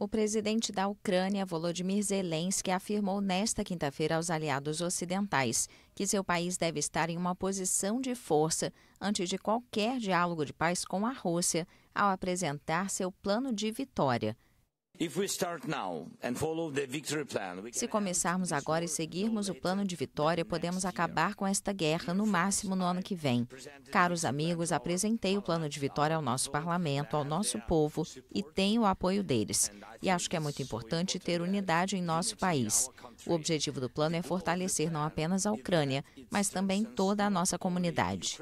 O presidente da Ucrânia, Volodymyr Zelensky, afirmou nesta quinta-feira aos aliados ocidentais que seu país deve estar em uma posição de força antes de qualquer diálogo de paz com a Rússia ao apresentar seu plano de vitória. Se começarmos agora e seguirmos o plano de vitória, podemos acabar com esta guerra no máximo no ano que vem. Caros amigos, apresentei o plano de vitória ao nosso parlamento, ao nosso povo e tenho o apoio deles. E acho que é muito importante ter unidade em nosso país. O objetivo do plano é fortalecer não apenas a Ucrânia, mas também toda a nossa comunidade.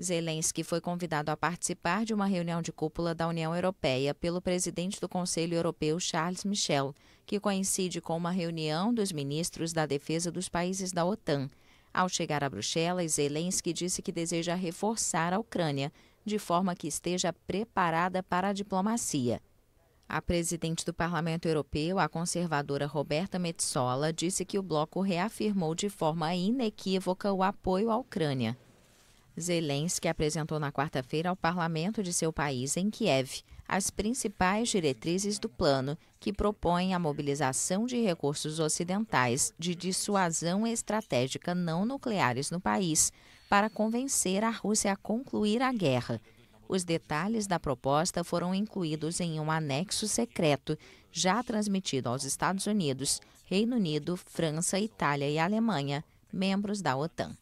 Zelensky foi convidado a participar de uma reunião de cúpula da União Europeia pelo presidente do Conselho Europeu, Charles Michel, que coincide com uma reunião dos ministros da defesa dos países da OTAN. Ao chegar a Bruxelas, Zelensky disse que deseja reforçar a Ucrânia, de forma que esteja preparada para a diplomacia. A presidente do Parlamento Europeu, a conservadora Roberta Metsola, disse que o bloco reafirmou de forma inequívoca o apoio à Ucrânia. Zelensky apresentou na quarta-feira ao parlamento de seu país, em Kiev, as principais diretrizes do plano, que propõe a mobilização de recursos ocidentais de dissuasão estratégica não nucleares no país, para convencer a Rússia a concluir a guerra. Os detalhes da proposta foram incluídos em um anexo secreto, já transmitido aos Estados Unidos, Reino Unido, França, Itália e Alemanha, membros da OTAN.